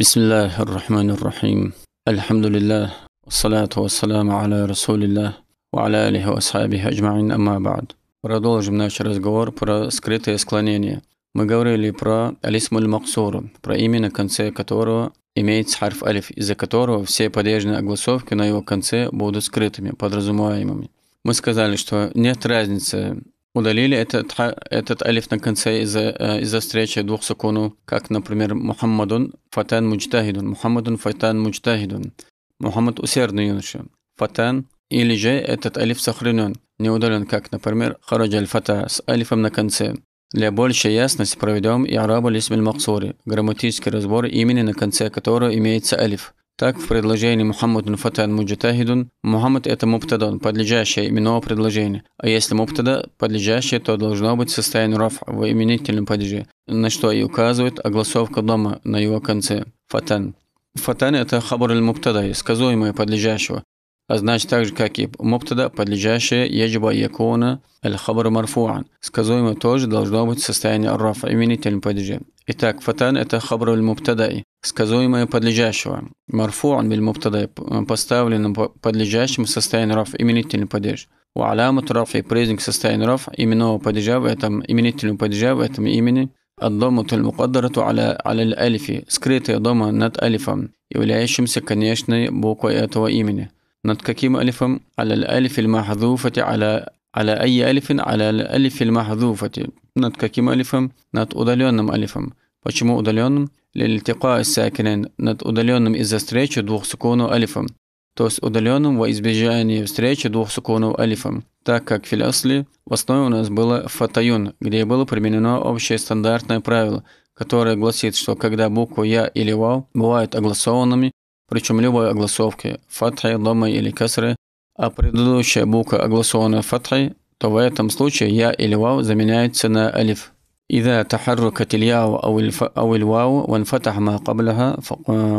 بسم الله الرحمن الرحيم الحمد لله والصلاة والسلام على رسول الله وعلى آله وأصحابه أجمعين أما بعد Продолжим наш разговор про скрытое склонение. Мы говорили про алисмуль максуру, про имя, на конце которого имеется харф алиф, из-за которого все падежные огласовки на его конце будут скрытыми, подразумеваемыми. Мы сказали, что нет разницы удалили этот, этот алиф на конце из-за э, из встречи двух суконов, как, например, Мухаммадун фатан Мучтахидун. Мухаммадун фатан Мучтахидун. Мухаммад усердный юноша, фатан, или же этот алиф сохранен, не удален, как, например, хараджа аль-фата с алифом на конце. Для большей ясности проведем и араба лисмель максури, грамматический разбор имени на конце которого имеется алиф. Так, в предложении Мухаммад фатан муджатахидун» «Мухаммад» — это мубтадон, подлежащее именного предложения. А если мубтада — подлежащее, то должно быть состояние раф в именительном падеже, на что и указывает огласовка дома на его конце «фатан». «Фатан» — это хабар аль-мубтада, сказуемое подлежащего, а значит так же, как и мубтада, подлежащее яджиба якуна аль-хабар марфуан. Сказуемое тоже должно быть состояние раф в именительном падеже. Итак, фатан – это хабруль мубтадай, сказуемое подлежащего, марфуан биль мубтадай, поставленным подлежащим в состоянии раф, именительный падеж. У алямат раф и признак состояния раф именного падежа в этом именительного падежа в этом имени الضمة المقدرة على على алифи, скрытая дома над алифом, являющимся конечной буквой этого имени. Над каким алифом? على алифи المحذوفة على Аля أي ألف على алифиль махзуфати. Над каким алифом? Над удаленным алифом. Почему удаленным? Лилтика сакинин. Над удаленным из-за встречи двух суконов алифом. То есть удаленным во избежание встречи двух суконов алифом. Так как филясли в основе у нас было фатаюн, где было применено общее стандартное правило, которое гласит, что когда буква я или вау бывают огласованными, причем любой огласовки, фатхи, дома или касры, а предыдущая буква огласована фатхой то в этом случае я или вау заменяется на алиф. إذا تحركت الياء أو, الف أو الواو وانفتح ما قبلها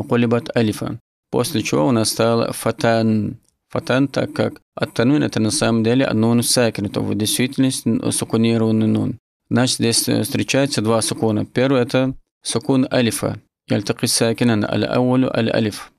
قلبت ألفا После чего у нас стал فتان فتان так как аттанун это на самом деле нун сакин, то в действительности сукунированный нун. Значит, здесь э, встречаются два сукуна. Первый это сукун алифа. يلتقي ساكنا الأول الألف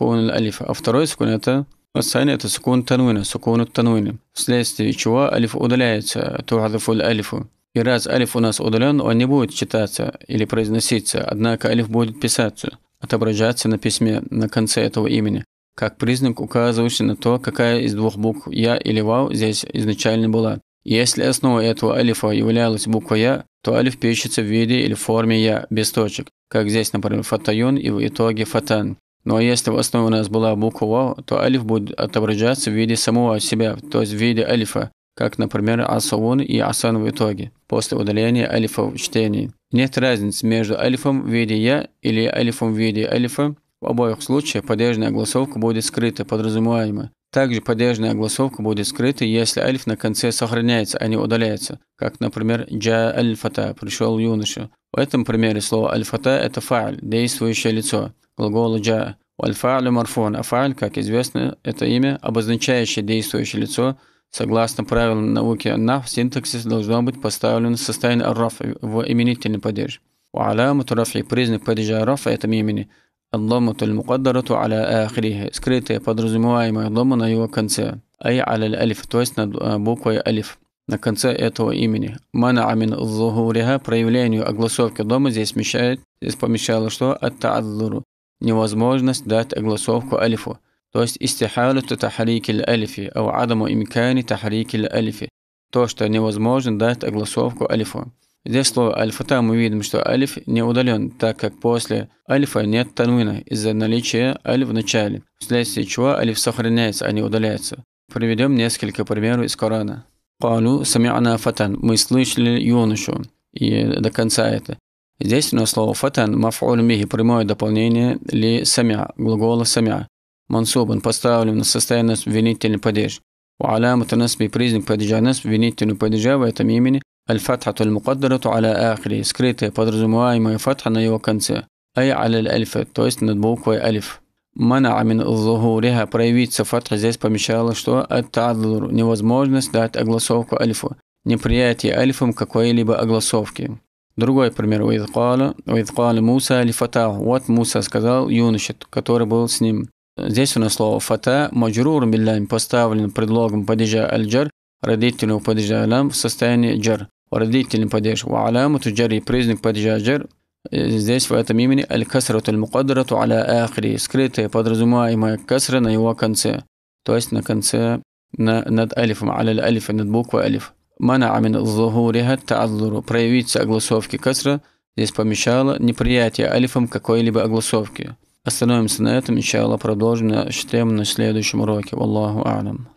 аль الألف. А второй сукун это والثانية سكون تنوينة سكون التنوين вследствие чего алиф удаляется تحذف الألف и раз алиф у нас удален, он не будет читаться или произноситься, однако алиф будет писаться, отображаться на письме на конце этого имени, как признак, указывающий на то, какая из двух букв «я» или «вау» здесь изначально была. Если основой этого алифа являлась буква «я», то алиф пишется в виде или форме «я» без точек, как здесь, например, фатайон и в итоге «фатан». Но если в основе у нас была буква «Вау», то алиф будет отображаться в виде самого себя, то есть в виде алифа, как, например, асавун и асан в итоге, после удаления алифа в чтении. Нет разницы между алифом в виде «я» или алифом в виде алифа. В обоих случаях падежная огласовка будет скрыта, подразумеваемо. Также падежная огласовка будет скрыта, если альф на конце сохраняется, а не удаляется, как, например, «джа альфата «пришел юноша». В этом примере слово альфата это фа'ль, действующее лицо глагола «джа». Вальфалю марфон. Афаль, как известно, это имя, обозначающее действующее лицо, согласно правилам науки На синтаксис должно быть поставлен в состояние араф в именительный падеж. وعلامة رفع признак падежа рафа этом имени اللامة المقدرة على آخره скрытая подразумеваемая лома на его конце ай على الألف то есть над э, буквой ألف на конце этого имени. Мана амин зухуриха проявлению огласовки дома здесь мешает, здесь помещало что? Аттаадзуру невозможность дать огласовку алифу, то есть истихалату тахрики алифи, а ау адаму имкани тахрики алифи, то, что невозможно дать огласовку алифу. Здесь слово альфата мы видим, что алиф не удален, так как после Альфа нет тануина из-за наличия алиф в начале, вследствие чего алиф сохраняется, а не удаляется. Приведем несколько примеров из Корана. Калу сами'на фатан. Мы слышали юношу. И до конца это. Здесь Действенное слово фатан мафуль михи прямое дополнение ли самя, глагола самя. Мансубан поставлен на состояние винительный падеж. وعلامة نصب признак падежа نصب винительного падежа в этом имени الفتحة المقدرة على آخره скрытая подразумеваемая фатха на его конце Ай على الألف то есть над буквой ألف منع من ظهورها проявиться фатха здесь помещало, что التعذر невозможность дать огласовку ألفу неприятие альфом какой-либо огласовки Другой пример. «Уидкала Муса или Фата». Вот Муса сказал юноше, который был с ним. Здесь у нас слово «фата» маджрур биллям поставлен предлогом падежа аль-джар, родительного падежа алям в состоянии джар. Родительный падеж ва алямуту джари признак падежа джар здесь в этом имени аль-касрату аль-мукадрату аля ахри, скрытая подразумеваемая касра на его конце, то есть на конце на, над алифом, аля алиф, над буквой алиф. Мана амин зухуриха таазуру. Проявиться огласовки касра здесь помешало неприятие алифом какой-либо огласовки. Остановимся на этом, иншаллах, продолжим на, на следующем уроке. Валлаху алям.